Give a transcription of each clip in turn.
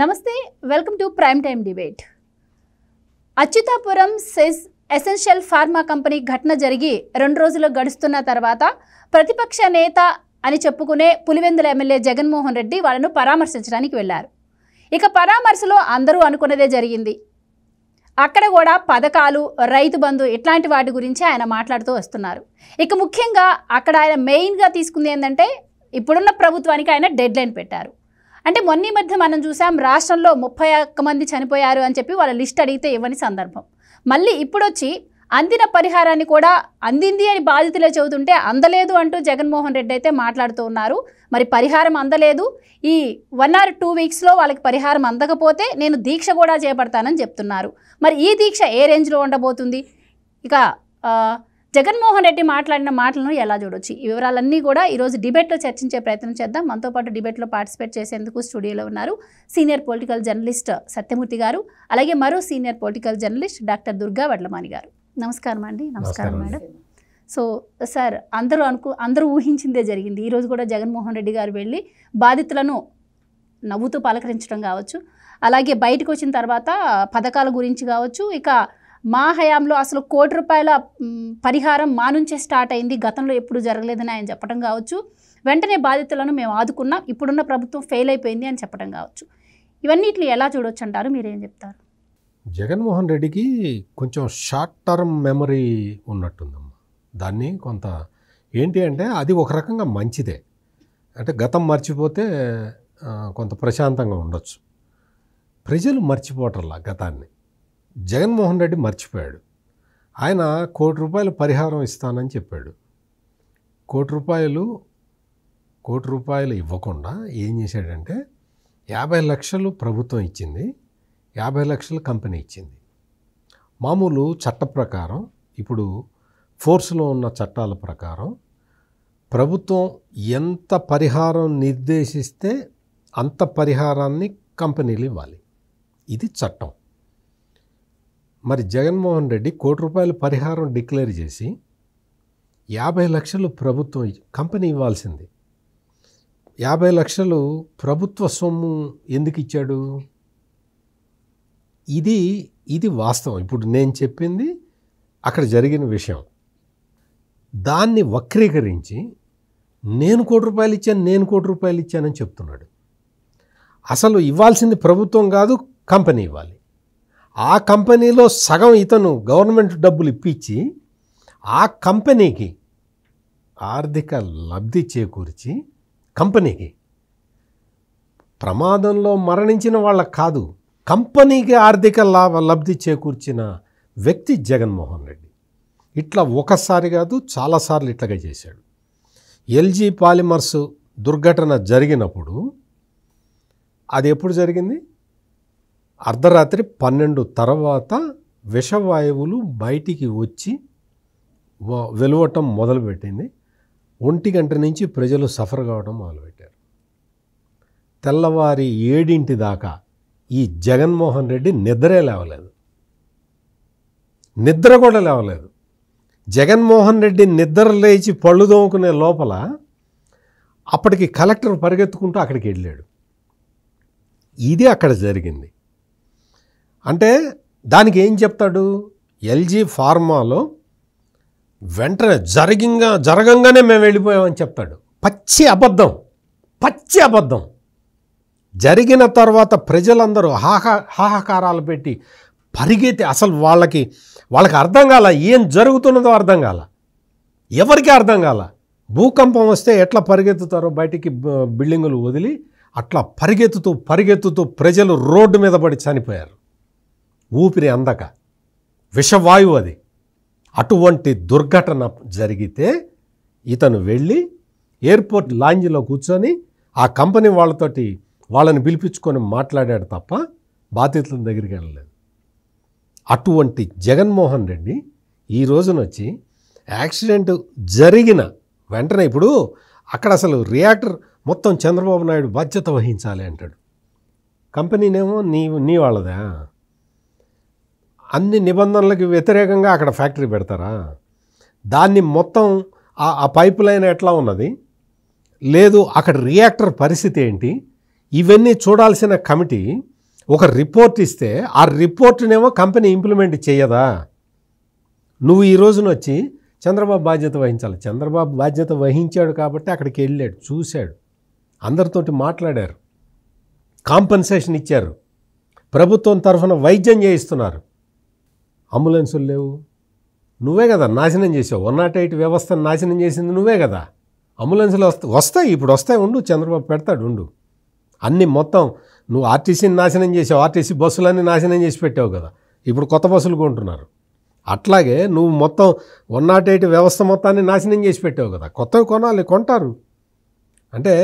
నమస్తే welcome to prime time debate Achyutapuram సెస్ essential pharma company ఘటన జరిగి రెండు రోజులు గడుస్తున్న తర్వాత ప్రతిపక్ష నేత అని చెప్పుకునే పులివెందుల ఎమ్మెల్యే జగన్మోహన్ రెడ్డి వాళ్ళను పరామర్శించడానికి వెళ్ళారు ఇక పరామర్శలో అందరూ అనుకున్నదే జరిగింది అక్కడ కూడా పథకాలు రైతు బంధు ఇట్లాంటి వాటి గురించి ఆయన మాట్లాడుతూ వస్తున్నారు ఇక ముఖ్యంగా అక్కడ ఆయన మెయిన్గా తీసుకుంది ఏంటంటే ఇప్పుడున్న ప్రభుత్వానికి ఆయన డెడ్ లైన్ పెట్టారు అంటే మొన్న మధ్య మనం చూసాం రాష్ట్రంలో ముప్పై ఒక్క మంది చనిపోయారు అని చెప్పి వాళ్ళ లిస్ట్ అడిగితే ఇవ్వని సందర్భం మళ్ళీ ఇప్పుడొచ్చి అందిన పరిహారాన్ని కూడా అందింది అని బాధితులే చెబుతుంటే అందలేదు అంటూ జగన్మోహన్ రెడ్డి అయితే మాట్లాడుతూ ఉన్నారు మరి పరిహారం అందలేదు ఈ వన్ ఆర్ టూ వీక్స్లో వాళ్ళకి పరిహారం అందకపోతే నేను దీక్ష కూడా చేపడతానని చెప్తున్నారు మరి ఈ దీక్ష ఏ రేంజ్లో ఉండబోతుంది ఇక జగన్మోహన్ రెడ్డి మాట్లాడిన మాటలను ఎలా చూడొచ్చు ఈ వివరాలన్నీ కూడా ఈరోజు డిబేట్లో చర్చించే ప్రయత్నం చేద్దాం మనతో పాటు డిబేట్లో పార్టిసిపేట్ చేసేందుకు స్టూడియోలో ఉన్నారు senior political journalist Satyamurthy garu అలాగే మరో senior political journalist doctor Durga Vadlamani garu నమస్కారం అండి నమస్కారం మేడం సో సార్ అందరూ అనుకు అందరూ ఊహించిందే జరిగింది ఈరోజు కూడా జగన్మోహన్ రెడ్డి గారు వెళ్ళి బాధితులను నవ్వుతూ పలకరించడం కావచ్చు అలాగే బయటకు వచ్చిన తర్వాత పథకాల గురించి కావచ్చు ఇక మా హయాంలో అసలు కోటి రూపాయల పరిహారం మా నుంచే స్టార్ట్ అయింది గతంలో ఎప్పుడు జరగలేదని ఆయన చెప్పడం కావచ్చు వెంటనే బాధితులను మేము ఆదుకున్నాం ఇప్పుడున్న ప్రభుత్వం ఫెయిల్ అయిపోయింది అని చెప్పడం కావచ్చు ఇవన్నీ ఎలా చూడొచ్చు అంటారు మీరేం చెప్తారు జగన్మోహన్ రెడ్డికి కొంచెం షార్ట్ టర్మ్ మెమరీ ఉన్నట్టుందమ్మా దాన్ని కొంత ఏంటి అంటే అది ఒక రకంగా మంచిదే అంటే గతం మర్చిపోతే కొంత ప్రశాంతంగా ఉండొచ్చు ప్రజలు మర్చిపోవటంలా గతాన్ని జగన్మోహన్ రెడ్డి మర్చిపోయాడు ఆయన కోటి రూపాయల పరిహారం ఇస్తానని చెప్పాడు కోటి రూపాయలు కోటి రూపాయలు ఇవ్వకుండా ఏం చేశాడంటే యాభై లక్షలు ప్రభుత్వం ఇచ్చింది యాభై లక్షలు కంపెనీ ఇచ్చింది మామూలు చట్ట ప్రకారం ఇప్పుడు ఫోర్స్లో ఉన్న చట్టాల ప్రకారం ప్రభుత్వం ఎంత పరిహారం నిర్దేశిస్తే అంత పరిహారాన్ని కంపెనీలు ఇవ్వాలి ఇది చట్టం మరి జగన్మోహన్ రెడ్డి కోటి రూపాయల పరిహారం డిక్లేర్ చేసి యాభై లక్షలు ప్రభుత్వం కంపెనీ ఇవ్వాల్సింది యాభై లక్షలు ప్రభుత్వ సొమ్ము ఎందుకు ఇచ్చాడు ఇది ఇది వాస్తవం ఇప్పుడు నేను చెప్పింది అక్కడ జరిగిన విషయం దాన్ని వక్రీకరించి నేను కోటి రూపాయలు ఇచ్చాను నేను కోటి రూపాయలు ఇచ్చానని చెప్తున్నాడు అసలు ఇవ్వాల్సింది ప్రభుత్వం కాదు కంపెనీ ఇవ్వాలి ఆ కంపెనీలో సగం ఇతను గవర్నమెంట్ డబ్బులు ఇప్పించి ఆ కంపెనీకి ఆర్థిక లబ్ధి చేకూర్చి కంపెనీకి ప్రమాదంలో మరణించిన వాళ్ళ కాదు కంపెనీకి ఆర్థిక లాభ లబ్ధి చేకూర్చిన వ్యక్తి జగన్మోహన్ రెడ్డి ఇట్లా ఒకసారి కాదు చాలాసార్లు ఇట్లాగా చేశాడు ఎల్జీ పాలిమర్స్ దుర్ఘటన జరిగినప్పుడు అది ఎప్పుడు జరిగింది అర్ధరాత్రి పన్నెండు తర్వాత విషవాయువులు బయటికి వచ్చి వెలువటం మొదలుపెట్టింది ఒంటి గంట నుంచి ప్రజలు సఫర్ కావడం మొదలుపెట్టారు తెల్లవారి ఏడింటి దాకా ఈ జగన్మోహన్ రెడ్డి నిద్రే లేవలేదు నిద్ర కూడా లేవలేదు జగన్మోహన్ రెడ్డి నిద్ర లేచి పళ్ళు దోముకునే లోపల అప్పటికి కలెక్టర్ పరిగెత్తుకుంటూ అక్కడికి వెళ్ళాడు ఇది అక్కడ జరిగింది అంటే దానికి ఏం చెప్తాడు ఎల్జీ ఫార్మాలో వెంటనే జరిగింగా జరగంగానే మేము వెళ్ళిపోయామని చెప్తాడు పచ్చి అబద్ధం పచ్చి అబద్ధం జరిగిన తర్వాత ప్రజలందరూ హాహా హాహాకారాలు పెట్టి పరిగెత్తి అసలు వాళ్ళకి వాళ్ళకి అర్థం కాల ఏం జరుగుతున్నదో అర్థం కాల ఎవరికి అర్థం కాల భూకంపం వస్తే ఎట్లా పరిగెత్తుతారో బయటికి బిల్డింగులు వదిలి అట్లా పరిగెత్తుతూ పరిగెత్తుతూ ప్రజలు రోడ్డు మీద పడి చనిపోయారు ఊపిరి అందక విషవాయువు అది అటువంటి దుర్ఘటన జరిగితే ఇతను వెళ్ళి ఎయిర్పోర్ట్ లాంజ్లో కూర్చొని ఆ కంపెనీ వాళ్ళతోటి వాళ్ళని పిలిపించుకొని మాట్లాడాడు తప్ప బాధితుల దగ్గరికి వెళ్ళలేదు అటువంటి జగన్మోహన్ రెడ్డి ఈ రోజున వచ్చి యాక్సిడెంట్ జరిగిన వెంటనే ఇప్పుడు అక్కడ అసలు రియాక్టర్ మొత్తం చంద్రబాబు నాయుడు బాధ్యత వహించాలి అంటాడు కంపెనీనేమో నీ నీ వాళ్ళదా అన్ని నిబంధనలకు వ్యతిరేకంగా అక్కడ ఫ్యాక్టరీ పెడతారా దాన్ని మొత్తం ఆ పైప్ లైన్ ఎట్లా ఉన్నది లేదు అక్కడ రియాక్టర్ పరిస్థితి ఏంటి ఇవన్నీ చూడాల్సిన కమిటీ ఒక రిపోర్ట్ ఇస్తే ఆ రిపోర్ట్నేమో కంపెనీ ఇంప్లిమెంట్ చేయదా నువ్వు ఈ రోజున వచ్చి చంద్రబాబు బాధ్యత వహించాలి చంద్రబాబు బాధ్యత వహించాడు కాబట్టి అక్కడికి వెళ్ళాడు చూశాడు అందరితోటి మాట్లాడారు కాంపన్సేషన్ ఇచ్చారు ప్రభుత్వం తరఫున వైద్యం చేయిస్తున్నారు అంబులెన్సులు లేవు నువ్వే కదా నాశనం చేసావు వన్ నాట్ ఎయిట్ వ్యవస్థను నాశనం చేసింది నువ్వే కదా అంబులెన్సులు వస్తా వస్తాయి ఇప్పుడు వస్తాయి ఉండు చంద్రబాబు పెడతాడు ఉండు అన్నీ మొత్తం నువ్వు ఆర్టీసీని నాశనం చేసావు ఆర్టీసీ బస్సులన్నీ నాశనం చేసి పెట్టావు కదా ఇప్పుడు కొత్త బస్సులు కొంటున్నారు అట్లాగే నువ్వు మొత్తం వన్ నాట్ ఎయిట్ వ్యవస్థ మొత్తాన్ని నాశనం చేసి పెట్టావు కదా కొత్తవి కొనాలి కొంటారు అంటే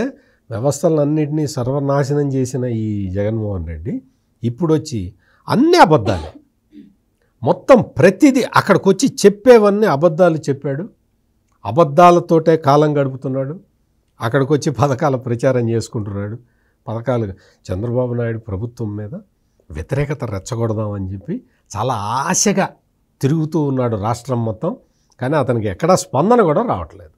వ్యవస్థలన్నింటినీ సర్వనాశనం చేసిన ఈ జగన్మోహన్ రెడ్డి ఇప్పుడు వచ్చి అన్ని అబద్ధాలే మొత్తం ప్రతిదీ అక్కడికి వచ్చి చెప్పేవన్నీ అబద్ధాలు చెప్పాడు అబద్ధాలతోటే కాలం గడుపుతున్నాడు అక్కడికి వచ్చి పథకాల ప్రచారం చేసుకుంటున్నాడు పథకాలు చంద్రబాబు నాయుడు ప్రభుత్వం మీద వ్యతిరేకత రెచ్చగొడదామని చెప్పి చాలా ఆశగా తిరుగుతూ ఉన్నాడు రాష్ట్రం మొత్తం కానీ అతనికి ఎక్కడా స్పందన కూడా రావట్లేదు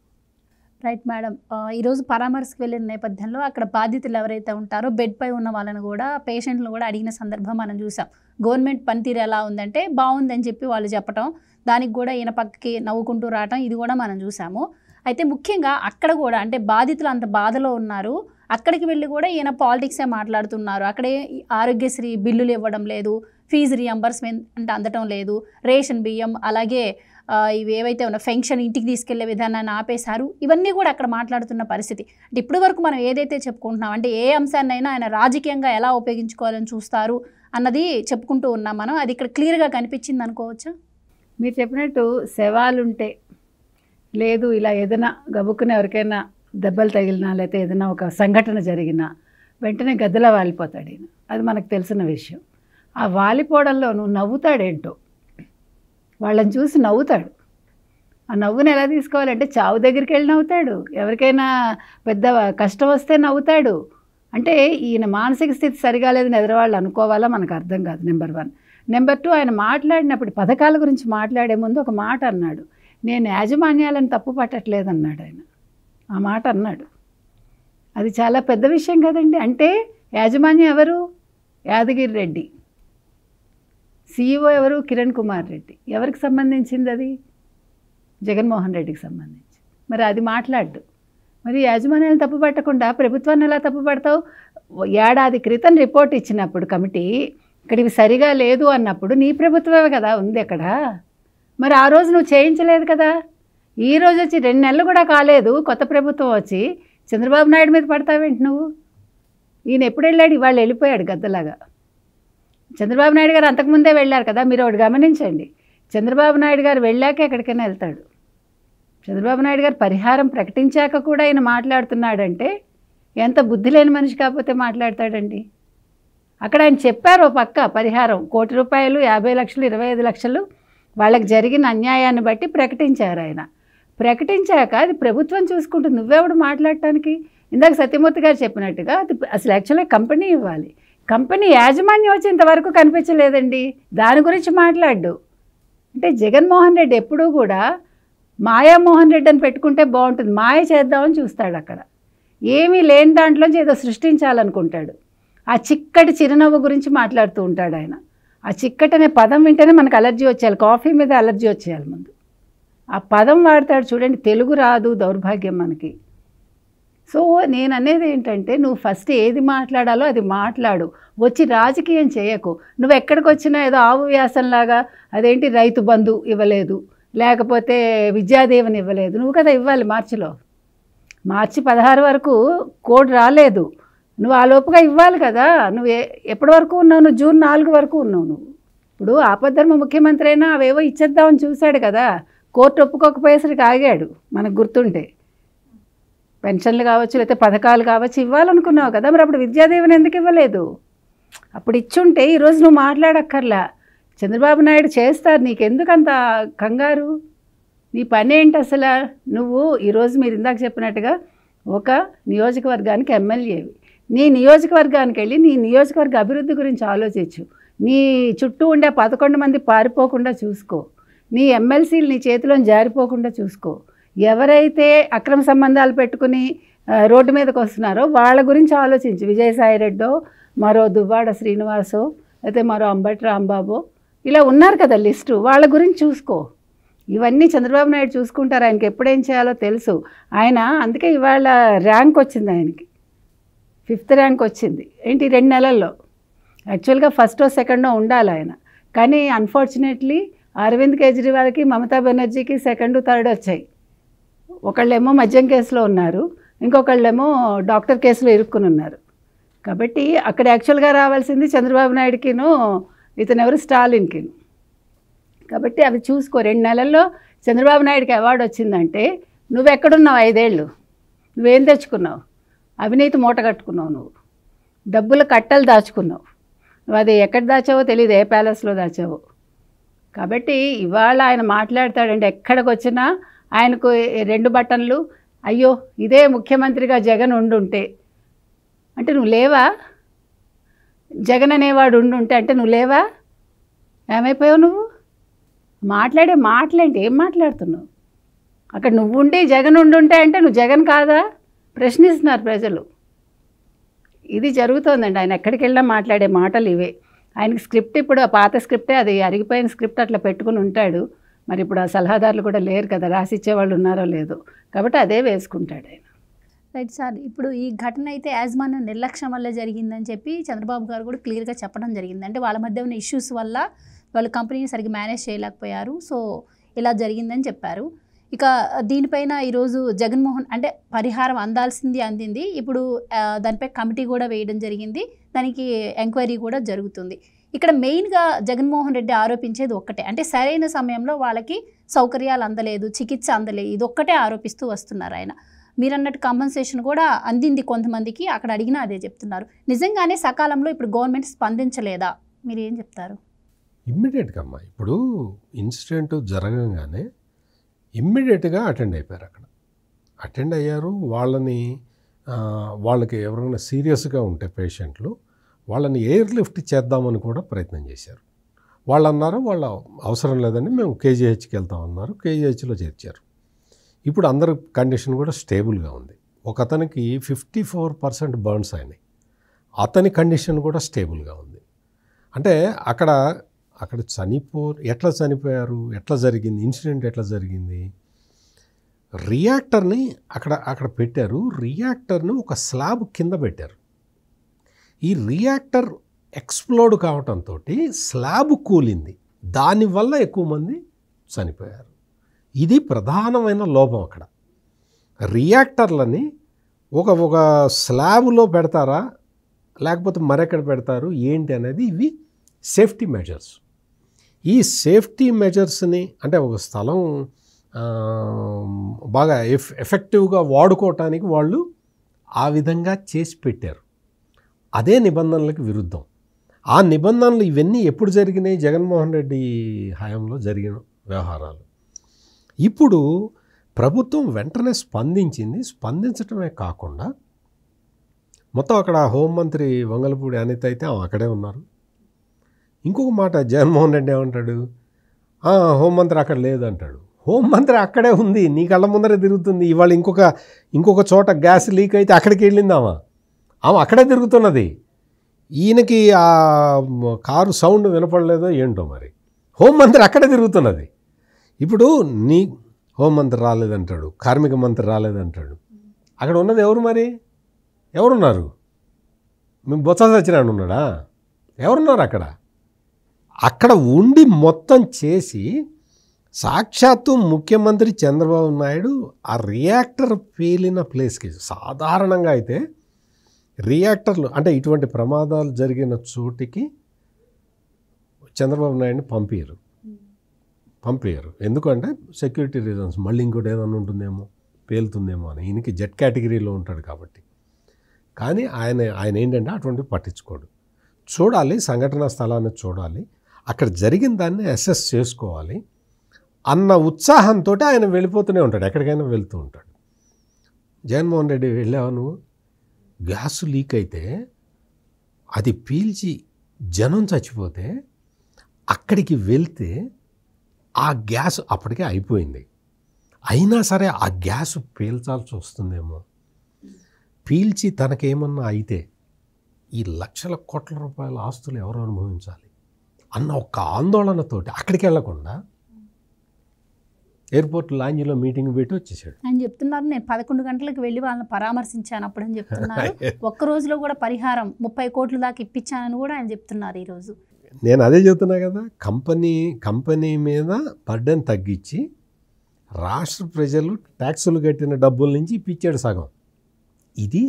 రైట్ మేడం ఈరోజు పరామర్శకు వెళ్ళిన నేపథ్యంలో అక్కడ బాధితులు ఎవరైతే ఉంటారో బెడ్పై ఉన్న వాళ్ళని కూడా పేషెంట్లను కూడా అడిగిన సందర్భం మనం చూసాం గవర్నమెంట్ పనితీరు ఎలా ఉందంటే బాగుందని చెప్పి వాళ్ళు చెప్పటం దానికి కూడా ఈయన పక్కకి నవ్వుకుంటూ రావటం ఇది కూడా మనం చూసాము అయితే ముఖ్యంగా అక్కడ కూడా అంటే బాధితులు అంత బాధలో ఉన్నారు అక్కడికి వెళ్ళి కూడా ఈయన పాలిటిక్సే మాట్లాడుతున్నారు అక్కడే ఆరోగ్యశ్రీ బిల్లులు ఇవ్వడం లేదు ఫీజు రియంబర్స్మెంట్ అంటే అందటం లేదు రేషన్ బియ్యం అలాగే ఇవి ఏవైతే ఉన్న ఫెన్షన్ ఇంటికి తీసుకెళ్లే విధానాన్ని ఆపేశారు ఇవన్నీ కూడా అక్కడ మాట్లాడుతున్న పరిస్థితి అంటే ఇప్పటి వరకు మనం ఏదైతే చెప్పుకుంటున్నాం అంటే ఏ అంశాన్నైనా ఆయన రాజకీయంగా ఎలా ఉపయోగించుకోవాలని చూస్తారు అన్నది చెప్పుకుంటూ ఉన్నాం మనం అది ఇక్కడ క్లియర్గా కనిపించింది అనుకోవచ్చా మీరు చెప్పినట్టు శవాలుంటే లేదు ఇలా ఏదైనా గబుక్కుని ఎవరికైనా దెబ్బలు తగిలినా లేకపోతే ఏదైనా ఒక సంఘటన జరిగినా వెంటనే గద్దలా వాలిపోతాడు ఈయన అది మనకు తెలిసిన విషయం ఆ వాలిపోవడంలోనూ నవ్వుతాడేంటో వాళ్ళని చూసి నవ్వుతాడు ఆ నవ్వుని ఎలా తీసుకోవాలంటే చావు దగ్గరికి వెళ్ళి నవ్వుతాడు ఎవరికైనా పెద్ద కష్టం వస్తే నవ్వుతాడు అంటే ఈయన మానసిక స్థితి సరిగా లేదని ఎదురవాళ్ళు అనుకోవాలా మనకు అర్థం కాదు నెంబర్ వన్ నెంబర్ టూ ఆయన మాట్లాడినప్పుడు పథకాల గురించి మాట్లాడే ముందు ఒక మాట అన్నాడు నేను యాజమాన్యాలను తప్పు పట్టట్లేదన్నాడు ఆయన ఆ మాట అన్నాడు అది చాలా పెద్ద విషయం కదండి అంటే యాజమాన్యం ఎవరు యాదగిరి రెడ్డి సీఈఓ ఎవరు కిరణ్ కుమార్ రెడ్డి ఎవరికి సంబంధించింది అది జగన్మోహన్ రెడ్డికి సంబంధించి మరి అది మాట్లాడు మరి యాజమాన్యాలను తప్పు పట్టకుండా ప్రభుత్వాన్ని ఎలా తప్పు పడతావు ఏడాది క్రితం రిపోర్ట్ ఇచ్చినప్పుడు కమిటీ ఇక్కడ ఇవి సరిగా లేదు అన్నప్పుడు నీ ప్రభుత్వమే కదా ఉంది అక్కడ మరి ఆ రోజు నువ్వు చేయించలేదు కదా ఈ రోజు వచ్చి రెండు నెలలు కూడా కాలేదు కొత్త ప్రభుత్వం వచ్చి చంద్రబాబు నాయుడు మీద పడతావేంటి నువ్వు ఈయన ఎప్పుడు వెళ్ళాడు ఇవాళ వెళ్ళిపోయాడు గద్దలాగా చంద్రబాబు నాయుడు గారు అంతకుముందే వెళ్ళారు కదా మీరు ఒకటి గమనించండి చంద్రబాబు నాయుడు గారు వెళ్ళాకే ఎక్కడికైనా వెళ్తాడు చంద్రబాబు నాయుడు గారు పరిహారం ప్రకటించాక కూడా ఆయన మాట్లాడుతున్నాడంటే ఎంత బుద్ధి లేని మనిషి కాకపోతే మాట్లాడతాడండి అక్కడ ఆయన చెప్పారు పక్క పరిహారం కోటి రూపాయలు యాభై లక్షలు ఇరవై ఐదు లక్షలు వాళ్ళకి జరిగిన అన్యాయాన్ని బట్టి ప్రకటించారు ఆయన ప్రకటించాక అది ప్రభుత్వం చూసుకుంటూ నువ్వెవడు మాట్లాడటానికి ఇందాక సత్యమూర్తి గారు చెప్పినట్టుగా అది అసలు యాక్చువల్గా కంపెనీ ఇవ్వాలి కంపెనీ యాజమాన్యం వచ్చి ఇంతవరకు కనిపించలేదండి దాని గురించి మాట్లాడు అంటే జగన్మోహన్ రెడ్డి ఎప్పుడూ కూడా మాయామోహన్ రెడ్డి అని పెట్టుకుంటే బాగుంటుంది మాయ చేద్దామని చూస్తాడు అక్కడ ఏమీ లేని దాంట్లోంచి ఏదో సృష్టించాలనుకుంటాడు ఆ చిక్కటి చిరునవ్వు గురించి మాట్లాడుతూ ఉంటాడు ఆయన ఆ చిక్కటి అనే పదం వింటేనే మనకు అలర్జీ వచ్చేయాలి కాఫీ మీద అలర్జీ వచ్చేయాలి ముందు ఆ పదం వాడతాడు చూడండి తెలుగు రాదు దౌర్భాగ్యం మనకి సో నేను అనేది ఏంటంటే నువ్వు ఫస్ట్ ఏది మాట్లాడాలో అది మాట్లాడు వచ్చి రాజకీయం చేయకు నువ్వు ఎక్కడికి వచ్చినా ఏదో ఆవు వ్యాసంలాగా అదేంటి రైతు బంధు ఇవ్వలేదు లేకపోతే విద్యాదీవెన ఇవ్వలేదు నువ్వు కదా ఇవ్వాలి మార్చిలో మార్చి పదహారు వరకు కోడ్ రాలేదు నువ్వు ఆ లోపుగా ఇవ్వాలి కదా నువ్వు ఎప్పటి వరకు ఉన్నావు నువ్వు జూన్ నాలుగు వరకు ఉన్నావు నువ్వు ఇప్పుడు ఆపద్ధర్మ ముఖ్యమంత్రి అయినా అవేవో ఇచ్చేద్దామని చూశాడు కదా కోర్టు ఒప్పుకోకపోయేసరికి ఆగాడు మనకు గుర్తుంటే పెన్షన్లు కావచ్చు లేకపోతే పథకాలు కావచ్చు ఇవ్వాలనుకున్నావు కదా మరి అప్పుడు విద్యాదేవన ఎందుకు ఇవ్వలేదు అప్పుడు ఇచ్చుంటే ఈరోజు నువ్వు మాట్లాడక్కర్లా చంద్రబాబు నాయుడు చేస్తారు నీకెందుకంత కంగారు నీ పని ఏంటి అసలు నువ్వు ఈరోజు మీరు ఇందాక చెప్పినట్టుగా ఒక నియోజకవర్గానికి ఎమ్మెల్యేవి నీ నియోజకవర్గానికి వెళ్ళి నీ నియోజకవర్గ అభివృద్ధి గురించి ఆలోచించు నీ చుట్టూ ఉండే పదకొండు మంది పారిపోకుండా చూసుకో నీ ఎమ్మెల్సీలు నీ చేతిలో జారిపోకుండా చూసుకో ఎవరైతే అక్రమ సంబంధాలు పెట్టుకుని రోడ్డు మీదకి వస్తున్నారో వాళ్ళ గురించి ఆలోచించు విజయసాయిరెడ్డో మరో దువ్వాడ శ్రీనివాసో అయితే మరో అంబటి రాంబాబో ఇలా ఉన్నారు కదా లిస్టు వాళ్ళ గురించి చూసుకో ఇవన్నీ చంద్రబాబు నాయుడు చూసుకుంటారు ఆయనకి ఎప్పుడేం చేయాలో తెలుసు ఆయన అందుకే ఇవాళ ర్యాంక్ వచ్చింది ఆయనకి ఫిఫ్త్ ర్యాంక్ వచ్చింది ఏంటి రెండు నెలల్లో యాక్చువల్గా ఫస్టో సెకండో ఉండాలి ఆయన కానీ అన్ఫార్చునేట్లీ అరవింద్ కేజ్రీవాల్కి మమతా బెనర్జీకి సెకండ్ థర్డ్ వచ్చాయి ఒకళ్ళేమో మద్యం కేసులో ఉన్నారు ఇంకొకళ్ళేమో డాక్టర్ కేసులో ఇరుక్కుని ఉన్నారు కాబట్టి అక్కడ యాక్చువల్గా రావాల్సింది చంద్రబాబు నాయుడుకిను ఇతను ఎవరు స్టాలిన్కి కాబట్టి అవి చూసుకో రెండు నెలల్లో చంద్రబాబు నాయుడుకి అవార్డు వచ్చిందంటే నువ్వెక్కడున్నావు ఐదేళ్ళు నువ్వేం తెచ్చుకున్నావు అవినీతి మూట కట్టుకున్నావు నువ్వు డబ్బులు కట్టలు దాచుకున్నావు నువ్వు అది ఎక్కడ దాచావో తెలియదు ఏ ప్యాలెస్లో దాచావో కాబట్టి ఇవాళ ఆయన మాట్లాడతాడండి ఎక్కడికి వచ్చినా ఆయనకు రెండు బటన్లు అయ్యో ఇదే ముఖ్యమంత్రిగా జగన్ ఉండుంటే అంటే నువ్వు లేవా జగన్ అనేవాడు ఉండుంటే అంటే నువ్వు లేవా ఏమైపోయావు నువ్వు మాట్లాడే మాటలేంటి ఏం మాట్లాడుతున్నావు అక్కడ నువ్వు ఉండి జగన్ ఉండుంటే అంటే నువ్వు జగన్ కాదా ప్రశ్నిస్తున్నారు ప్రజలు ఇది జరుగుతోందండి ఆయన ఎక్కడికి వెళ్ళినా మాట్లాడే మాటలు ఇవే ఆయనకి స్క్రిప్ట్ ఇప్పుడు ఆ పాత స్క్రిప్టే అది అరిగిపోయిన స్క్రిప్ట్ అట్లా పెట్టుకుని ఉంటాడు మరి ఇప్పుడు ఆ సలహాదారులు కూడా లేరు కదా రాసిచ్చేవాళ్ళు ఉన్నారో లేదో కాబట్టి అదే వేసుకుంటాడు ఆయన రైట్ సార్ ఇప్పుడు ఈ ఘటన అయితే యాజమాన్య నిర్లక్ష్యం వల్ల జరిగిందని చెప్పి చంద్రబాబు గారు కూడా క్లియర్గా చెప్పడం జరిగింది అంటే వాళ్ళ మధ్య ఉన్న ఇష్యూస్ వల్ల వాళ్ళు కంపెనీని సరిగ్గా మేనేజ్ చేయలేకపోయారు సో ఇలా జరిగిందని చెప్పారు ఇక దీనిపైన ఈరోజు జగన్మోహన్ అంటే పరిహారం అందాల్సింది అందింది ఇప్పుడు దానిపై కమిటీ కూడా వేయడం జరిగింది దానికి ఎంక్వైరీ కూడా జరుగుతుంది ఇక్కడ మెయిన్గా జగన్మోహన్ రెడ్డి ఆరోపించేది ఒక్కటే అంటే సరైన సమయంలో వాళ్ళకి సౌకర్యాలు అందలేదు చికిత్స అందలేదు ఇది ఒక్కటే ఆరోపిస్తూ వస్తున్నారు ఆయన మీరు అన్నట్టు కాంపన్సేషన్ కూడా అందింది కొంతమందికి అక్కడ అడిగినా అదే చెప్తున్నారు నిజంగానే సకాలంలో ఇప్పుడు గవర్నమెంట్ స్పందించలేదా మీరు ఏం చెప్తారు ఇమ్మీడియట్గా అమ్మా ఇప్పుడు ఇన్సిడెంట్ జరగంగానే ఇమ్మీడియట్గా అటెండ్ అయిపోయారు అక్కడ అటెండ్ అయ్యారు వాళ్ళని వాళ్ళకి ఎవరైనా సీరియస్గా ఉంటే పేషెంట్లు వాళ్ళని ఎయిర్ లిఫ్ట్ చేద్దామని కూడా ప్రయత్నం చేశారు వాళ్ళు అన్నారు వాళ్ళ అవసరం లేదని మేము కేజీహెచ్కి వెళ్తామన్నారు కేజీహెచ్లో చేర్చారు ఇప్పుడు అందరి కండిషన్ కూడా స్టేబుల్గా ఉంది ఒక అతనికి ఫిఫ్టీ ఫోర్ పర్సెంట్ బర్న్స్ అయినాయి అతని కండిషన్ కూడా స్టేబుల్గా ఉంది అంటే అక్కడ అక్కడ చనిపో ఎట్లా చనిపోయారు ఎట్లా జరిగింది ఇన్సిడెంట్ ఎట్లా జరిగింది రియాక్టర్ని అక్కడ అక్కడ పెట్టారు రియాక్టర్ని ఒక స్లాబ్ కింద పెట్టారు ఈ రియాక్టర్ ఎక్స్ప్లోడ్ కావటంతో స్లాబ్ కూలింది దానివల్ల ఎక్కువ మంది చనిపోయారు ఇది ప్రధానమైన లోపం అక్కడ రియాక్టర్లని ఒక ఒక స్లాబ్లో పెడతారా లేకపోతే మరెక్కడ పెడతారు ఏంటి అనేది ఇవి సేఫ్టీ మెజర్స్ ఈ సేఫ్టీ మెజర్స్ని అంటే ఒక స్థలం బాగా ఎఫ్ ఎఫెక్టివ్గా వాడుకోవటానికి వాళ్ళు ఆ విధంగా చేసి పెట్టారు అదే నిబంధనలకు విరుద్ధం ఆ నిబంధనలు ఇవన్నీ ఎప్పుడు జరిగినాయి జగన్మోహన్ రెడ్డి హయాంలో జరిగిన వ్యవహారాలు ఇప్పుడు ప్రభుత్వం వెంటనే స్పందించింది స్పందించడమే కాకుండా మొత్తం అక్కడ హోంమంత్రి వంగలపూడి అనిత అయితే అక్కడే ఉన్నారు ఇంకొక మాట జగన్మోహన్ రెడ్డి ఏమంటాడు హోంమంత్రి అక్కడ లేదంటాడు హోంమంత్రి అక్కడే ఉంది నీ కళ్ళ ముందరే తిరుగుతుంది ఇవాళ ఇంకొక ఇంకొక చోట గ్యాస్ లీక్ అయితే అక్కడికి వెళ్ళిందామా ఆమె అక్కడే తిరుగుతున్నది ఈయనకి ఆ కారు సౌండ్ వినపడలేదో ఏంటో మరి హోంమంత్రి అక్కడే తిరుగుతున్నది ఇప్పుడు నీ మంత్రి రాలేదంటాడు కార్మిక మంత్రి రాలేదంటాడు అక్కడ ఉన్నది ఎవరు మరి ఎవరున్నారు మేము బొత్స సత్యనారాయణ ఉన్నాడా ఎవరున్నారు అక్కడ అక్కడ ఉండి మొత్తం చేసి సాక్షాత్తు ముఖ్యమంత్రి చంద్రబాబు నాయుడు ఆ రియాక్టర్ పేలిన ప్లేస్కి సాధారణంగా అయితే రియాక్టర్లు అంటే ఇటువంటి ప్రమాదాలు జరిగిన చోటికి చంద్రబాబు నాయుడిని పంపించరు పంపించరు ఎందుకంటే సెక్యూరిటీ రీజన్స్ మళ్ళీ ఇంకోటి ఏదైనా ఉంటుందేమో పేలుతుందేమో అని ఈయనకి జెట్ కేటగిరీలో ఉంటాడు కాబట్టి కానీ ఆయన ఆయన ఏంటంటే అటువంటి పట్టించుకోడు చూడాలి సంఘటన స్థలాన్ని చూడాలి అక్కడ జరిగిన దాన్ని అసెస్ చేసుకోవాలి అన్న ఉత్సాహంతో ఆయన వెళ్ళిపోతూనే ఉంటాడు ఎక్కడికైనా వెళ్తూ ఉంటాడు జగన్మోహన్ రెడ్డి వెళ్ళావు నువ్వు గ్యాస్ లీక్ అయితే అది పీల్చి జనం చచ్చిపోతే అక్కడికి వెళ్తే ఆ గ్యాస్ అప్పటికే అయిపోయింది అయినా సరే ఆ గ్యాస్ పీల్చాల్సి వస్తుందేమో పీల్చి తనకేమన్నా అయితే ఈ లక్షల కోట్ల రూపాయల ఆస్తులు ఎవరు అనుభవించాలి అన్న ఒక ఆందోళనతోటి అక్కడికి వెళ్ళకుండా ఎయిర్పోర్ట్ లాంజ్లో మీటింగ్ పెట్టి వచ్చేసాడు ఆయన చెప్తున్నారు నేను పదకొండు గంటలకు వెళ్ళి వాళ్ళని పరామర్శించాను అప్పుడని చెప్తున్నారు ఒక్క రోజులో కూడా పరిహారం ముప్పై కోట్ల దాకా ఇప్పించానని కూడా ఆయన చెప్తున్నారు ఈరోజు నేను అదే చెబుతున్నా కదా కంపెనీ కంపెనీ మీద బర్డెన్ తగ్గించి రాష్ట్ర ప్రజలు ట్యాక్సులు కట్టిన డబ్బుల నుంచి పిచ్చాడు సగం ఇది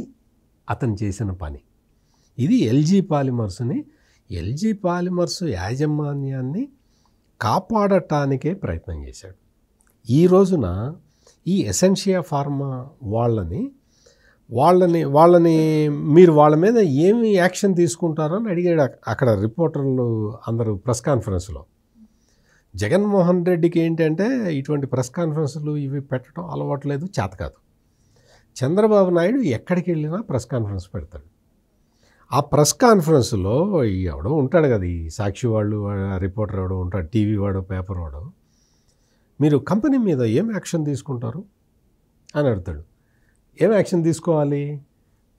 అతను చేసిన పని ఇది ఎల్జీ పాలిమర్స్ని ఎల్జీ పాలిమర్స్ యాజమాన్యాన్ని కాపాడటానికే ప్రయత్నం చేశాడు ఈ రోజున ఈ ఎసెన్షియా ఫార్మా వాళ్ళని వాళ్ళని వాళ్ళని మీరు వాళ్ళ మీద ఏమి యాక్షన్ తీసుకుంటారని అడిగాడు అక్కడ రిపోర్టర్లు అందరూ ప్రెస్ కాన్ఫరెన్స్లో జగన్మోహన్ రెడ్డికి ఏంటంటే ఇటువంటి ప్రెస్ కాన్ఫరెన్స్లు ఇవి పెట్టడం అలవాటు లేదు చేత కాదు చంద్రబాబు నాయుడు ఎక్కడికి వెళ్ళినా ప్రెస్ కాన్ఫరెన్స్ పెడతాడు ఆ ప్రెస్ కాన్ఫరెన్స్లో ఎవడో ఉంటాడు కదా ఈ సాక్షి వాళ్ళు రిపోర్టర్ ఎవడో ఉంటాడు టీవీ వాడు పేపర్ వాడు మీరు కంపెనీ మీద ఏం యాక్షన్ తీసుకుంటారు అని అడుగుతాడు ఏం యాక్షన్ తీసుకోవాలి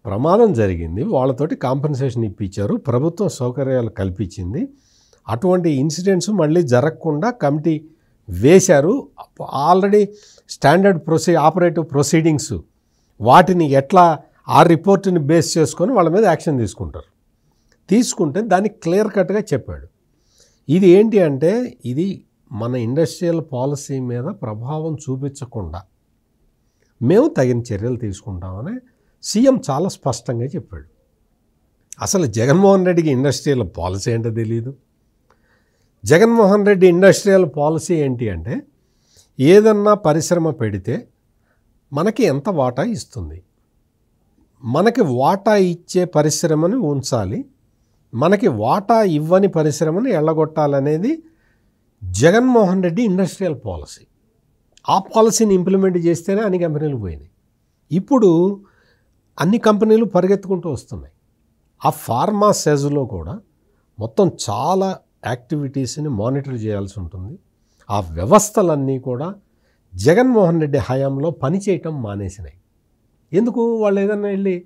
ప్రమాదం జరిగింది వాళ్ళతోటి కాంపెన్సేషన్ ఇప్పించారు ప్రభుత్వం సౌకర్యాలు కల్పించింది అటువంటి ఇన్సిడెంట్స్ మళ్ళీ జరగకుండా కమిటీ వేశారు ఆల్రెడీ స్టాండర్డ్ ప్రొసీ ఆపరేటివ్ ప్రొసీడింగ్స్ వాటిని ఎట్లా ఆ రిపోర్ట్ని బేస్ చేసుకొని వాళ్ళ మీద యాక్షన్ తీసుకుంటారు తీసుకుంటే దాన్ని క్లియర్ కట్గా చెప్పాడు ఇది ఏంటి అంటే ఇది మన ఇండస్ట్రియల్ పాలసీ మీద ప్రభావం చూపించకుండా మేము తగిన చర్యలు తీసుకుంటామని సీఎం చాలా స్పష్టంగా చెప్పాడు అసలు జగన్మోహన్ రెడ్డికి ఇండస్ట్రియల్ పాలసీ ఏంటో తెలియదు జగన్మోహన్ రెడ్డి ఇండస్ట్రియల్ పాలసీ ఏంటి అంటే ఏదన్నా పరిశ్రమ పెడితే మనకి ఎంత వాటా ఇస్తుంది మనకి వాటా ఇచ్చే పరిశ్రమని ఉంచాలి మనకి వాటా ఇవ్వని పరిశ్రమను ఎళ్ళగొట్టాలనేది జగన్మోహన్ రెడ్డి ఇండస్ట్రియల్ పాలసీ ఆ పాలసీని ఇంప్లిమెంట్ చేస్తేనే అన్ని కంపెనీలు పోయినాయి ఇప్పుడు అన్ని కంపెనీలు పరిగెత్తుకుంటూ వస్తున్నాయి ఆ ఫార్మా సెజ్లో కూడా మొత్తం చాలా యాక్టివిటీస్ని మానిటర్ చేయాల్సి ఉంటుంది ఆ వ్యవస్థలన్నీ కూడా జగన్మోహన్ రెడ్డి హయాంలో పనిచేయటం మానేసినాయి ఎందుకు వాళ్ళు ఏదన్నా వెళ్ళి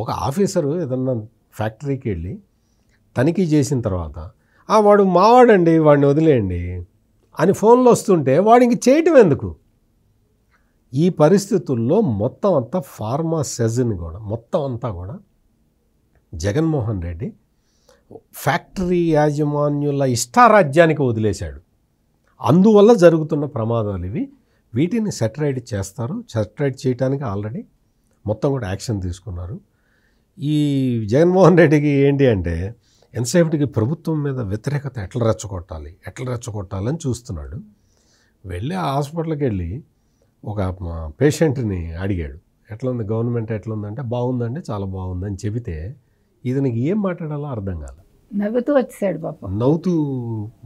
ఒక ఆఫీసరు ఏదన్నా ఫ్యాక్టరీకి వెళ్ళి తనిఖీ చేసిన తర్వాత వాడు మావాడండి వాడిని వదిలేయండి అని ఫోన్లో వస్తుంటే వాడు ఇంక చేయటం ఎందుకు ఈ పరిస్థితుల్లో మొత్తం అంతా ఫార్మా సెజన్ కూడా మొత్తం అంతా కూడా జగన్మోహన్ రెడ్డి ఫ్యాక్టరీ యాజమాన్యుల ఇష్టారాజ్యానికి వదిలేశాడు అందువల్ల జరుగుతున్న ప్రమాదాలు ఇవి వీటిని సెటరైట్ చేస్తారు సెటరైట్ చేయడానికి ఆల్రెడీ మొత్తం కూడా యాక్షన్ తీసుకున్నారు ఈ జగన్మోహన్ రెడ్డికి ఏంటి అంటే ఎంతసేపటికి ప్రభుత్వం మీద వ్యతిరేకత ఎట్లా రెచ్చగొట్టాలి ఎట్లా రెచ్చగొట్టాలని చూస్తున్నాడు వెళ్ళి ఆ హాస్పిటల్కి వెళ్ళి ఒక పేషెంట్ని అడిగాడు ఎట్లా ఉంది గవర్నమెంట్ ఎట్లా ఉందంటే బాగుందండి చాలా బాగుందని చెబితే ఇతనికి ఏం మాట్లాడాలో అర్థం కాదు నవ్వుతూ వచ్చేసాడు పాపం నవ్వుతూ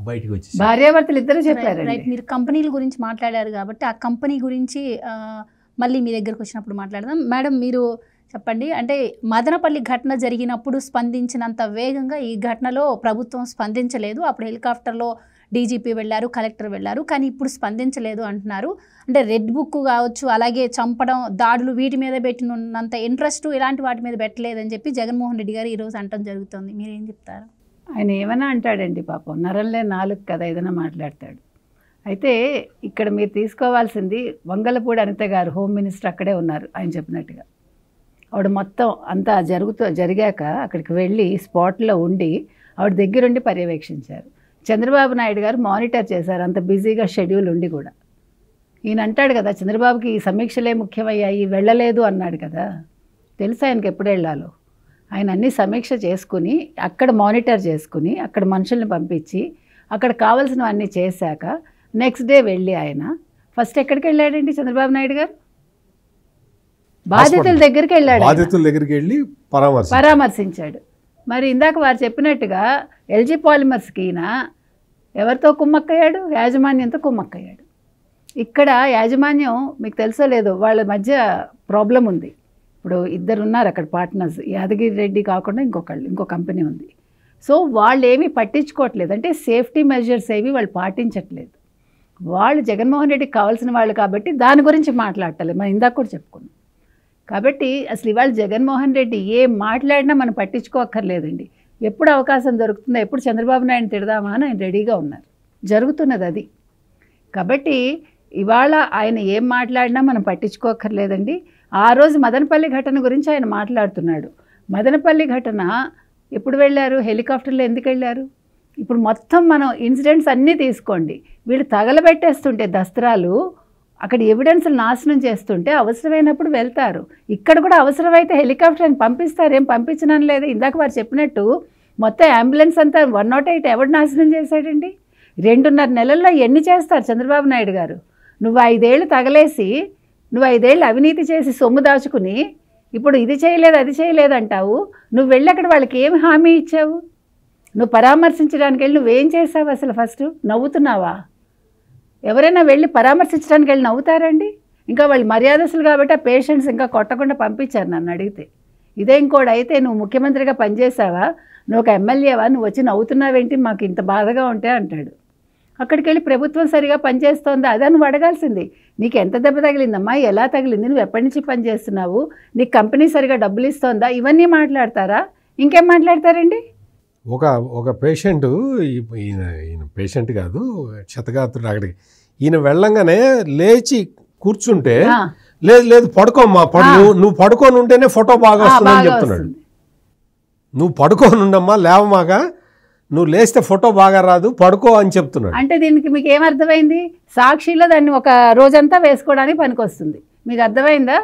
బయటకు వచ్చి భార్యాభర్తలు ఇద్దరు చెప్పారు మీరు కంపెనీల గురించి మాట్లాడారు కాబట్టి ఆ కంపెనీ గురించి మళ్ళీ మీ దగ్గరకు వచ్చినప్పుడు మాట్లాడదాం మేడం మీరు చెప్పండి అంటే మదనపల్లి ఘటన జరిగినప్పుడు స్పందించినంత వేగంగా ఈ ఘటనలో ప్రభుత్వం స్పందించలేదు అప్పుడు హెలికాప్టర్లో డీజీపీ వెళ్ళారు కలెక్టర్ వెళ్ళారు కానీ ఇప్పుడు స్పందించలేదు అంటున్నారు అంటే రెడ్ బుక్ కావచ్చు అలాగే చంపడం దాడులు వీటి మీద పెట్టినంత ఇంట్రెస్ట్ ఇలాంటి వాటి మీద పెట్టలేదని చెప్పి జగన్మోహన్ రెడ్డి గారు ఈరోజు అంటడం జరుగుతుంది మీరేం చెప్తారు ఆయన ఏమైనా అంటాడండి పాపం నరల్లే నాలుగు కదా ఏదైనా మాట్లాడతాడు అయితే ఇక్కడ మీరు తీసుకోవాల్సింది వంగలపూడి అనిత గారు హోమ్ మినిస్టర్ అక్కడే ఉన్నారు ఆయన చెప్పినట్టుగా ఆవిడ మొత్తం అంతా జరుగుతూ జరిగాక అక్కడికి వెళ్ళి స్పాట్లో ఉండి ఆవిడ దగ్గరుండి పర్యవేక్షించారు చంద్రబాబు నాయుడు గారు మానిటర్ చేశారు అంత బిజీగా షెడ్యూల్ ఉండి కూడా ఈయన అంటాడు కదా చంద్రబాబుకి ఈ సమీక్షలే ముఖ్యమయ్యాయి వెళ్ళలేదు అన్నాడు కదా తెలుసు ఆయనకి ఎప్పుడు వెళ్ళాలో ఆయన అన్ని సమీక్ష చేసుకుని అక్కడ మానిటర్ చేసుకుని అక్కడ మనుషుల్ని పంపించి అక్కడ కావాల్సినవన్నీ చేశాక నెక్స్ట్ డే వెళ్ళి ఆయన ఫస్ట్ ఎక్కడికి వెళ్ళాడండి చంద్రబాబు నాయుడు గారు బాధితుల దగ్గరికి వెళ్ళాడు బాధితుల దగ్గరికి వెళ్ళి పరామర్శించాడు మరి ఇందాక వారు చెప్పినట్టుగా ఎల్జీ పాలిమర్స్కి ఈయన ఎవరితో కుమ్మక్కయ్యాడు యాజమాన్యంతో కుమ్మక్కయ్యాడు ఇక్కడ యాజమాన్యం మీకు తెలుసో లేదు వాళ్ళ మధ్య ప్రాబ్లం ఉంది ఇప్పుడు ఇద్దరు ఉన్నారు అక్కడ పార్ట్నర్స్ యాదగిరి రెడ్డి కాకుండా ఇంకొకళ్ళు ఇంకో కంపెనీ ఉంది సో వాళ్ళు ఏమీ పట్టించుకోవట్లేదు అంటే సేఫ్టీ మెజర్స్ ఏవి వాళ్ళు పాటించట్లేదు వాళ్ళు జగన్మోహన్ రెడ్డికి కావాల్సిన వాళ్ళు కాబట్టి దాని గురించి మాట్లాడటలేదు మనం ఇందాక కూడా చెప్పుకున్నాం కాబట్టి అసలు ఇవాళ జగన్మోహన్ రెడ్డి ఏం మాట్లాడినా మనం పట్టించుకోక్కర్లేదండి ఎప్పుడు అవకాశం దొరుకుతుందో ఎప్పుడు చంద్రబాబు నాయుడు తిడదామా అని ఆయన రెడీగా ఉన్నారు జరుగుతున్నది అది కాబట్టి ఇవాళ ఆయన ఏం మాట్లాడినా మనం పట్టించుకోక్కర్లేదండి ఆ రోజు మదనపల్లి ఘటన గురించి ఆయన మాట్లాడుతున్నాడు మదనపల్లి ఘటన ఎప్పుడు వెళ్ళారు హెలికాప్టర్లో ఎందుకు వెళ్ళారు ఇప్పుడు మొత్తం మనం ఇన్సిడెంట్స్ అన్నీ తీసుకోండి వీళ్ళు తగలబెట్టేస్తుంటే దస్త్రాలు అక్కడ ఎవిడెన్స్లు నాశనం చేస్తుంటే అవసరమైనప్పుడు వెళ్తారు ఇక్కడ కూడా అవసరమైతే హెలికాప్టర్ని పంపిస్తారు ఏం పంపించడం లేదు ఇందాక వారు చెప్పినట్టు మొత్తం అంబులెన్స్ అంతా వన్ నాట్ ఎయిట్ ఎవడు నాశనం చేశాడండి రెండున్నర నెలల్లో ఎన్ని చేస్తారు చంద్రబాబు నాయుడు గారు నువ్వు ఐదేళ్ళు తగలేసి నువ్వు ఐదేళ్ళు అవినీతి చేసి సొమ్ము దాచుకుని ఇప్పుడు ఇది చేయలేదు అది చేయలేదు అంటావు నువ్వు వెళ్ళి అక్కడ వాళ్ళకి ఏమి హామీ ఇచ్చావు నువ్వు పరామర్శించడానికి వెళ్ళి నువ్వేం చేసావు అసలు ఫస్ట్ నవ్వుతున్నావా ఎవరైనా వెళ్ళి పరామర్శించడానికి వెళ్ళి నవ్వుతారండి ఇంకా వాళ్ళు మర్యాదస్తులు కాబట్టి ఆ పేషెంట్స్ ఇంకా కొట్టకుండా పంపించారు నన్ను అడిగితే ఇదే ఇంకోటి అయితే నువ్వు ముఖ్యమంత్రిగా పనిచేసావా నువ్వు ఒక ఎమ్మెల్యేవా నువ్వు వచ్చి నవ్వుతున్నావేంటి మాకు ఇంత బాధగా ఉంటే అంటాడు అక్కడికి వెళ్ళి ప్రభుత్వం సరిగా పనిచేస్తోందా అదే నువ్వు అడగాల్సింది నీకు ఎంత దెబ్బ తగిలిందమ్మా ఎలా తగిలింది నువ్వు ఎప్పటి నుంచి పనిచేస్తున్నావు నీకు కంపెనీ సరిగా డబ్బులు ఇస్తోందా ఇవన్నీ మాట్లాడతారా ఇంకేం మాట్లాడతారండి ఒక ఒక పేషెంట్ ఈయన ఈయన పేషెంట్ కాదు క్షతగాత్రుడు అక్కడికి ఈయన వెళ్ళంగానే లేచి కూర్చుంటే లేదు లేదు పడుకోమ్మా పడు నువ్వు పడుకొని ఉంటేనే ఫోటో బాగా వస్తుందని చెప్తున్నాడు నువ్వు పడుకొని ఉండమ్మా లేవమాగా నువ్వు లేస్తే ఫోటో బాగా రాదు పడుకో అని చెప్తున్నాడు అంటే దీనికి మీకు ఏమర్థమైంది సాక్షిలో దాన్ని ఒక రోజంతా వేసుకోవడానికి వస్తుంది మీకు అర్థమైందా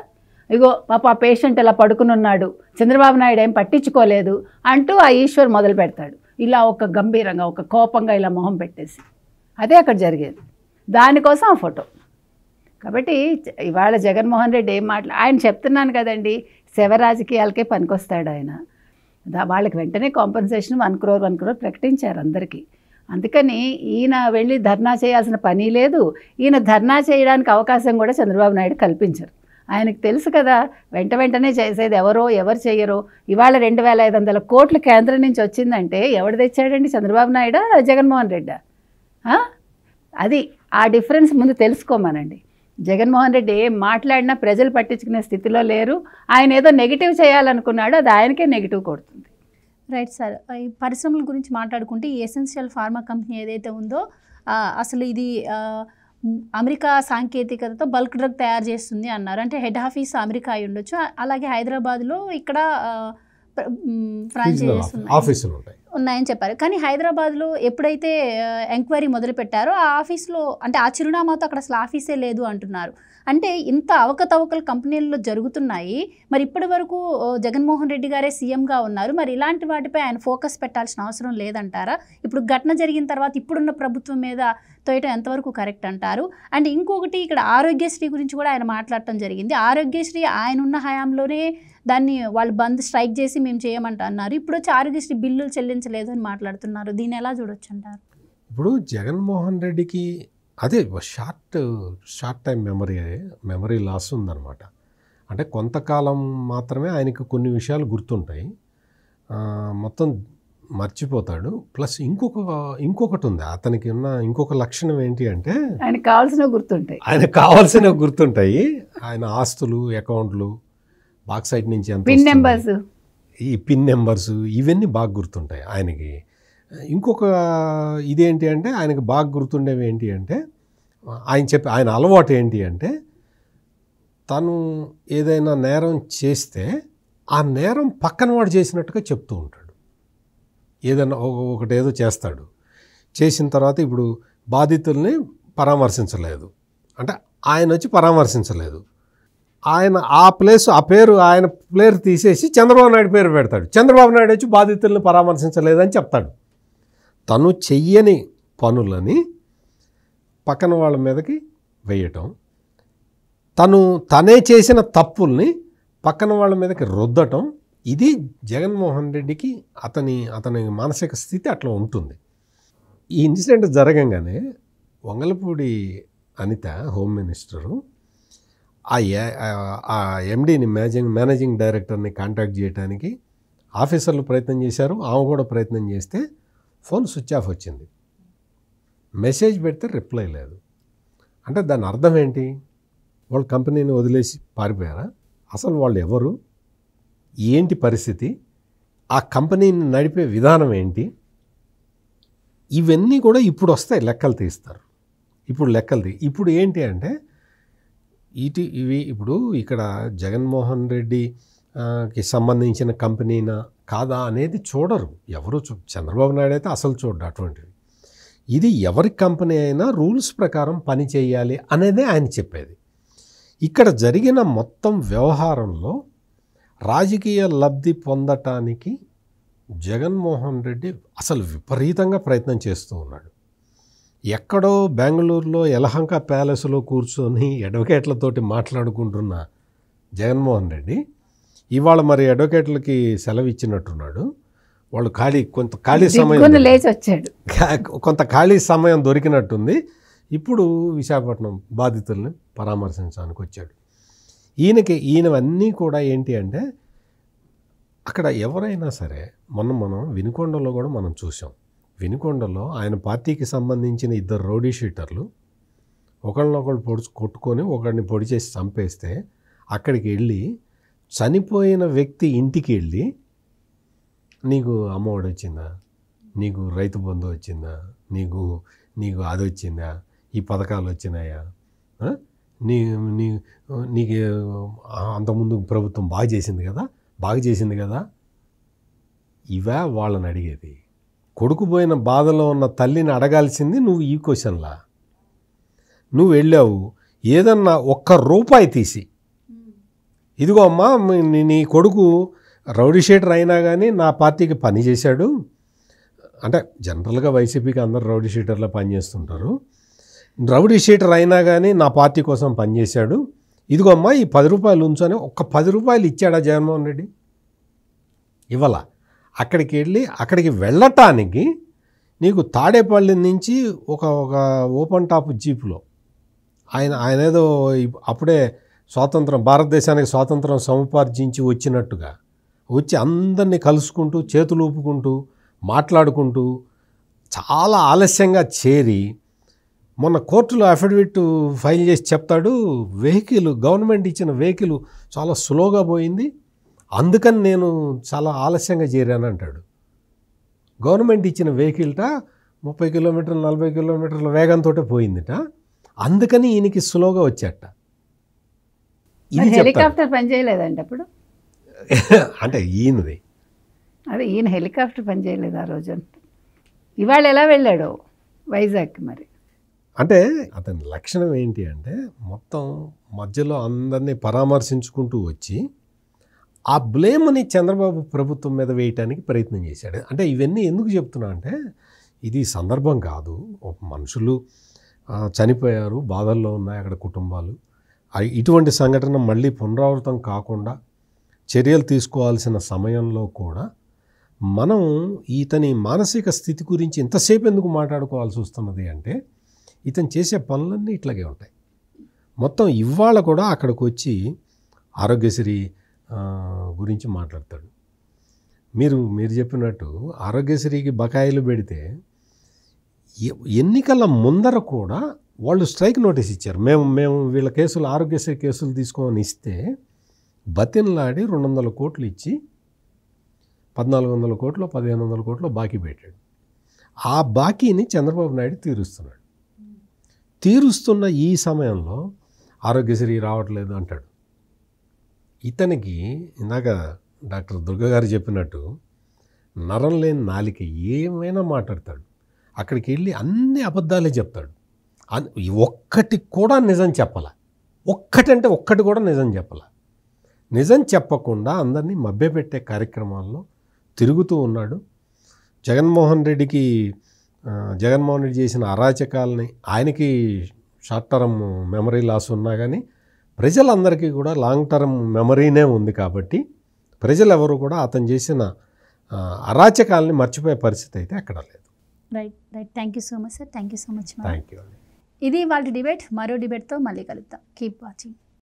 ఇగో పాప ఆ పేషెంట్ ఇలా పడుకునున్నాడు చంద్రబాబు నాయుడు ఏం పట్టించుకోలేదు అంటూ ఆ ఈశ్వర్ మొదలు పెడతాడు ఇలా ఒక గంభీరంగా ఒక కోపంగా ఇలా మొహం పెట్టేసి అదే అక్కడ జరిగేది దానికోసం ఆ ఫోటో కాబట్టి ఇవాళ జగన్మోహన్ రెడ్డి ఏం మాట్లా ఆయన చెప్తున్నాను కదండి శవ రాజకీయాలకే పనికొస్తాడు ఆయన వాళ్ళకి వెంటనే compensation one crore one crore ప్రకటించారు అందరికీ అందుకని ఈయన వెళ్ళి ధర్నా చేయాల్సిన పని లేదు ఈయన ధర్నా చేయడానికి అవకాశం కూడా చంద్రబాబు నాయుడు కల్పించరు ఆయనకు తెలుసు కదా వెంట వెంటనే చేసేది ఎవరో ఎవరు చేయరో ఇవాళ రెండు వేల ఐదు వందల కోట్లు కేంద్రం నుంచి వచ్చిందంటే ఎవడు తెచ్చాడండి చంద్రబాబు నాయుడా జగన్మోహన్ రెడ్డా అది ఆ డిఫరెన్స్ ముందు తెలుసుకోమనండి జగన్మోహన్ రెడ్డి ఏం మాట్లాడినా ప్రజలు పట్టించుకునే స్థితిలో లేరు ఆయన ఏదో నెగిటివ్ చేయాలనుకున్నాడు అది ఆయనకే నెగిటివ్ కొడుతుంది రైట్ సార్ ఈ పరిశ్రమల గురించి మాట్లాడుకుంటే ఎసెన్షియల్ ఫార్మా కంపెనీ ఏదైతే ఉందో అసలు ఇది అమెరికా సాంకేతికతతో బల్క్ డ్రగ్ తయారు చేస్తుంది అన్నారు అంటే హెడ్ ఆఫీస్ అమెరికా అయి ఉండొచ్చు అలాగే హైదరాబాద్లో ఇక్కడ ఫ్రాంచైజెస్ ఉన్నాయని చెప్పారు కానీ హైదరాబాద్లో ఎప్పుడైతే ఎంక్వైరీ మొదలుపెట్టారో ఆ ఆఫీస్లో అంటే ఆ చిరునామాతో అక్కడ అసలు ఆఫీసే లేదు అంటున్నారు అంటే ఇంత అవకతవకలు కంపెనీల్లో జరుగుతున్నాయి మరి ఇప్పటి వరకు జగన్మోహన్ రెడ్డి గారే సీఎంగా ఉన్నారు మరి ఇలాంటి వాటిపై ఆయన ఫోకస్ పెట్టాల్సిన అవసరం లేదంటారా ఇప్పుడు ఘటన జరిగిన తర్వాత ఇప్పుడున్న ప్రభుత్వం మీద తోయటం ఎంతవరకు కరెక్ట్ అంటారు అండ్ ఇంకొకటి ఇక్కడ ఆరోగ్యశ్రీ గురించి కూడా ఆయన మాట్లాడటం జరిగింది ఆరోగ్యశ్రీ ఆయన ఉన్న హయాంలోనే దాన్ని వాళ్ళు బంద్ స్ట్రైక్ చేసి మేము చేయమంట అన్నారు ఇప్పుడు వచ్చి ఆరోగ్యశ్రీ బిల్లులు చెల్లించలేదు అని మాట్లాడుతున్నారు దీన్ని ఎలా చూడొచ్చు అంటారు ఇప్పుడు జగన్మోహన్ రెడ్డికి అదే short short time memory memory loss ఉందన్నమాట అంటే కొంతకాలం మాత్రమే ఆయనకు కొన్ని విషయాలు గుర్తుంటాయి మొత్తం మర్చిపోతాడు ప్లస్ ఇంకొక ఇంకొకటి ఉంది అతనికి ఉన్న ఇంకొక లక్షణం ఏంటి అంటే ఆయన కావాల్సిన గుర్తుంటాయి ఆయన కావాల్సిన గుర్తుంటాయి ఆయన ఆస్తులు అకౌంట్లు బాక్ సైడ్ నుంచి పిన్ నెంబర్స్ ఈ పిన్ నెంబర్స్ ఇవన్నీ బాగా గుర్తుంటాయి ఆయనకి ఇంకొక ఇదేంటి అంటే ఆయనకి బాగా గుర్తుండేవి ఏంటి అంటే ఆయన చెప్పి ఆయన అలవాటు ఏంటి అంటే తను ఏదైనా నేరం చేస్తే ఆ నేరం పక్కన వాడు చేసినట్టుగా చెప్తూ ఉంటాడు ఏదైనా ఒకటి ఏదో చేస్తాడు చేసిన తర్వాత ఇప్పుడు బాధితుల్ని పరామర్శించలేదు అంటే ఆయన వచ్చి పరామర్శించలేదు ఆయన ఆ ప్లేస్ ఆ పేరు ఆయన పేరు తీసేసి చంద్రబాబు నాయుడు పేరు పెడతాడు చంద్రబాబు నాయుడు వచ్చి బాధితుల్ని పరామర్శించలేదని చెప్తాడు తను చెయ్యని పనులని పక్కన వాళ్ళ మీదకి వేయటం తను తనే చేసిన తప్పుల్ని పక్కన వాళ్ళ మీదకి రుద్దటం ఇది జగన్మోహన్ రెడ్డికి అతని అతని మానసిక స్థితి అట్లా ఉంటుంది ఈ ఇన్సిడెంట్ జరగంగానే వంగలపూడి అనిత హోమ్ మినిస్టరు ఆ ఎండీని మేనేజింగ్ మేనేజింగ్ డైరెక్టర్ని కాంటాక్ట్ చేయడానికి ఆఫీసర్లు ప్రయత్నం చేశారు ఆమె కూడా ప్రయత్నం చేస్తే ఫోన్ స్విచ్ ఆఫ్ వచ్చింది మెసేజ్ పెడితే రిప్లై లేదు అంటే దాని అర్థం ఏంటి వాళ్ళు కంపెనీని వదిలేసి పారిపోయారా అసలు వాళ్ళు ఎవరు ఏంటి పరిస్థితి ఆ కంపెనీని నడిపే విధానం ఏంటి ఇవన్నీ కూడా ఇప్పుడు వస్తాయి లెక్కలు తీస్తారు ఇప్పుడు లెక్కలు తీ ఇప్పుడు ఏంటి అంటే ఇటు ఇవి ఇప్పుడు ఇక్కడ జగన్మోహన్ రెడ్డికి సంబంధించిన కంపెనీనా కాదా అనేది చూడరు ఎవరు చూ చంద్రబాబు నాయుడు అయితే అసలు చూడడు అటువంటివి ఇది ఎవరి కంపెనీ అయినా రూల్స్ ప్రకారం పని చేయాలి అనేదే ఆయన చెప్పేది ఇక్కడ జరిగిన మొత్తం వ్యవహారంలో రాజకీయ లబ్ధి పొందటానికి జగన్మోహన్ రెడ్డి అసలు విపరీతంగా ప్రయత్నం చేస్తూ ఉన్నాడు ఎక్కడో బెంగళూరులో యలహంక ప్యాలెస్లో కూర్చొని అడ్వకేట్లతోటి మాట్లాడుకుంటున్న జగన్మోహన్ రెడ్డి ఇవాళ మరి అడ్వకేట్లకి సెలవు ఇచ్చినట్టున్నాడు వాళ్ళు ఖాళీ కొంత ఖాళీ సమయం లేచి వచ్చాడు కొంత ఖాళీ సమయం దొరికినట్టుంది ఇప్పుడు విశాఖపట్నం బాధితుల్ని పరామర్శించడానికి వచ్చాడు ఈయనకి ఈయనవన్నీ కూడా ఏంటి అంటే అక్కడ ఎవరైనా సరే మొన్న మనం వినుకొండలో కూడా మనం చూసాం వినుకొండలో ఆయన పార్టీకి సంబంధించిన ఇద్దరు రౌడీ షీటర్లు ఒకళ్ళనొకళ్ళు పొడిచి కొట్టుకొని ఒకరిని పొడి చేసి చంపేస్తే అక్కడికి వెళ్ళి చనిపోయిన వ్యక్తి ఇంటికి వెళ్ళి నీకు అమ్మఒడి వచ్చిందా నీకు రైతు బంధు వచ్చిందా నీకు నీకు అది వచ్చిందా ఈ పథకాలు వచ్చినాయా నీ నీ నీకు అంతకుముందు ప్రభుత్వం బాగా చేసింది కదా బాగా చేసింది కదా ఇవా వాళ్ళని అడిగేది కొడుకుపోయిన బాధలో ఉన్న తల్లిని అడగాల్సింది నువ్వు ఈ క్వశ్చన్లా నువ్వు వెళ్ళావు ఏదన్నా ఒక్క రూపాయి తీసి ఇదిగో అమ్మా నీ కొడుకు రౌడీషేటర్ అయినా కానీ నా పార్టీకి పని చేశాడు అంటే జనరల్గా వైసీపీకి అందరు రౌడీషేటర్లో పనిచేస్తుంటారు రౌడీ షీటర్ అయినా కానీ నా పార్టీ కోసం పనిచేశాడు ఇదిగో అమ్మా ఈ పది రూపాయలు ఉంచుని ఒక్క పది రూపాయలు ఇచ్చాడా జగన్మోహన్ రెడ్డి ఇవ్వాల అక్కడికి వెళ్ళి అక్కడికి వెళ్ళటానికి నీకు తాడేపల్లి నుంచి ఒక ఒక ఓపెన్ టాప్ జీప్లో ఆయన ఆయన ఏదో అప్పుడే స్వాతంత్రం భారతదేశానికి స్వాతంత్రం సముపార్జించి వచ్చినట్టుగా వచ్చి అందరినీ కలుసుకుంటూ చేతులు ఊపుకుంటూ మాట్లాడుకుంటూ చాలా ఆలస్యంగా చేరి మొన్న కోర్టులో అఫిడవిట్ ఫైల్ చేసి చెప్తాడు వెహికల్ గవర్నమెంట్ ఇచ్చిన వెహికల్ చాలా స్లోగా పోయింది అందుకని నేను చాలా ఆలస్యంగా చేరాను అంటాడు గవర్నమెంట్ ఇచ్చిన వెహికల్ట ముప్పై కిలోమీటర్లు నలభై కిలోమీటర్ల వేగంతో పోయిందిట అందుకని ఈయనకి స్లోగా వచ్చాట హెలికాప్టర్ పనిచేయలేదండి అప్పుడు అంటే ఈయనది అదే ఈయన హెలికాప్టర్ పనిచేయలేదు ఆ రోజు ఇవాళ ఎలా వెళ్ళాడు వైజాగ్ మరి అంటే అతని లక్షణం ఏంటి అంటే మొత్తం మధ్యలో అందరినీ పరామర్శించుకుంటూ వచ్చి ఆ బ్లేమ్ని చంద్రబాబు ప్రభుత్వం మీద వేయటానికి ప్రయత్నం చేశాడు అంటే ఇవన్నీ ఎందుకు చెప్తున్నా అంటే ఇది సందర్భం కాదు ఒక మనుషులు చనిపోయారు బాధల్లో ఉన్నాయి అక్కడ కుటుంబాలు ఇటువంటి సంఘటన మళ్ళీ పునరావృతం కాకుండా చర్యలు తీసుకోవాల్సిన సమయంలో కూడా మనం ఇతని మానసిక స్థితి గురించి ఎంతసేపు ఎందుకు మాట్లాడుకోవాల్సి వస్తున్నది అంటే ఇతను చేసే పనులన్నీ ఇట్లాగే ఉంటాయి మొత్తం ఇవాళ కూడా అక్కడికి వచ్చి ఆరోగ్యశ్రీ గురించి మాట్లాడతాడు మీరు మీరు చెప్పినట్టు ఆరోగ్యశ్రీకి బకాయిలు పెడితే ఎన్నికల ముందర కూడా వాళ్ళు స్ట్రైక్ నోటీస్ ఇచ్చారు మేము మేము వీళ్ళ కేసులు ఆరోగ్యశ్రీ కేసులు తీసుకోమని ఇస్తే బతిన్లాడి రెండు వందల కోట్లు ఇచ్చి పద్నాలుగు వందల కోట్లు పదిహేను వందల కోట్లు బాకీ పెట్టాడు ఆ బాకీని చంద్రబాబు నాయుడు తీరుస్తున్నాడు తీరుస్తున్న ఈ సమయంలో ఆరోగ్యశ్రీ రావట్లేదు అంటాడు ఇతనికి ఇందాక డాక్టర్ దుర్గగారు చెప్పినట్టు నరం లేని నాలిక ఏమైనా మాట్లాడతాడు అక్కడికి వెళ్ళి అన్ని అబద్ధాలే చెప్తాడు ఒక్కటి కూడా నిజం చెప్పాల ఒక్కటంటే ఒక్కటి కూడా నిజం చెప్పాల నిజం చెప్పకుండా అందరినీ మభ్యపెట్టే కార్యక్రమాల్లో తిరుగుతూ ఉన్నాడు జగన్మోహన్ రెడ్డికి జగన్మోహన్ రెడ్డి చేసిన అరాచకాలని ఆయనకి షార్ట్ టర్మ్ మెమరీ లాస్ ఉన్నా కానీ ప్రజలందరికీ కూడా లాంగ్ టర్మ్ మెమరీనే ఉంది కాబట్టి ప్రజలెవరు కూడా అతను చేసిన అరాచకాలని మర్చిపోయే పరిస్థితి అయితే ఎక్కడ లేదు right right thank you so much sir thank you so much thank you ఇది వాళ్ళ డిబేట్ మరో డిబేట్తో మళ్ళీ కలుద్దాం కీప్ వాచింగ్